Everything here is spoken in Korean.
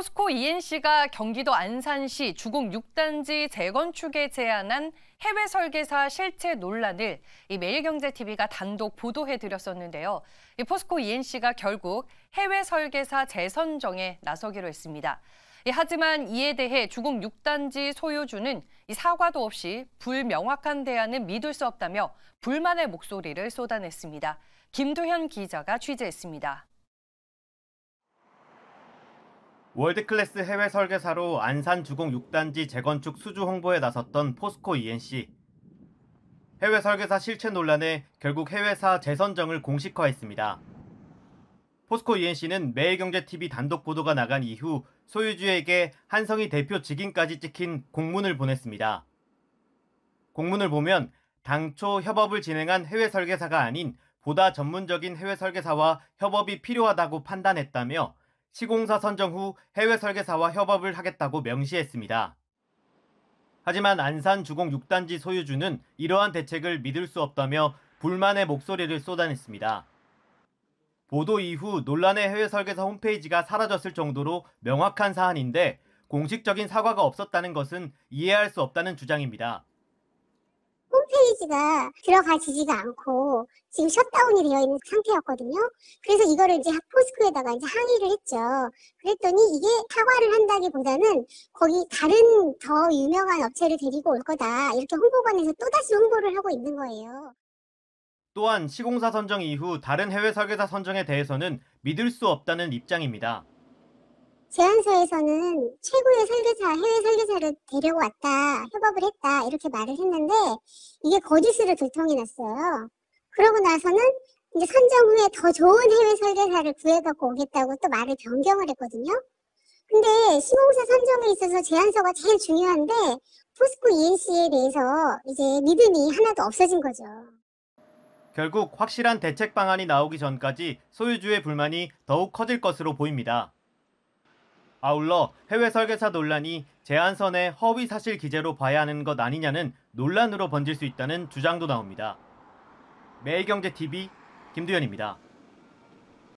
포스코 ENC가 경기도 안산시 주공 6단지 재건축에 제안한 해외 설계사 실체 논란을 이 매일경제TV가 단독 보도해드렸었는데요. 이 포스코 ENC가 결국 해외 설계사 재선정에 나서기로 했습니다. 예, 하지만 이에 대해 주공 6단지 소유주는 이 사과도 없이 불명확한 대안은 믿을 수 없다며 불만의 목소리를 쏟아냈습니다. 김도현 기자가 취재했습니다. 월드클래스 해외 설계사로 안산 주공 6단지 재건축 수주 홍보에 나섰던 포스코 ENC. 해외 설계사 실체 논란에 결국 해외사 재선정을 공식화했습니다. 포스코 ENC는 매일경제TV 단독 보도가 나간 이후 소유주에게 한성희 대표 직인까지 찍힌 공문을 보냈습니다. 공문을 보면 당초 협업을 진행한 해외 설계사가 아닌 보다 전문적인 해외 설계사와 협업이 필요하다고 판단했다며 시공사 선정 후 해외 설계사와 협업을 하겠다고 명시했습니다. 하지만 안산 주공 6단지 소유주는 이러한 대책을 믿을 수 없다며 불만의 목소리를 쏟아냈습니다. 보도 이후 논란의 해외 설계사 홈페이지가 사라졌을 정도로 명확한 사안인데 공식적인 사과가 없었다는 것은 이해할 수 없다는 주장입니다. 홈페이지가 들어가지지가 않고 지금 셧다운이 되어 있는 상태였거든요. 그래서 이거를 이제 포스코에다가 이제 항의를 했죠. 그랬더니 이게 사과를 한다기보다는 거기 다른 더 유명한 업체를 데리고 올 거다. 이렇게 홍보관에서 또다시 홍보를 하고 있는 거예요. 또한 시공사 선정 이후 다른 해외 설계사 선정에 대해서는 믿을 수 없다는 입장입니다. 제안서에서는 최고의 설계사, 해외 설계사를 데려왔다, 협업을 했다, 이렇게 말을 했는데, 이게 거짓으로 들통이 났어요. 그러고 나서는 이제 선정 후에 더 좋은 해외 설계사를 구해갖고 오겠다고 또 말을 변경을 했거든요. 근데 시공사 선정에 있어서 제안서가 제일 중요한데, 포스코 ENC에 대해서 이제 믿음이 하나도 없어진 거죠. 결국 확실한 대책 방안이 나오기 전까지 소유주의 불만이 더욱 커질 것으로 보입니다. 아울러 해외 설계사 논란이 제안선의 허위 사실 기재로 봐야 하는 것 아니냐는 논란으로 번질 수 있다는 주장도 나옵니다. 매일경제TV 김두현입니다.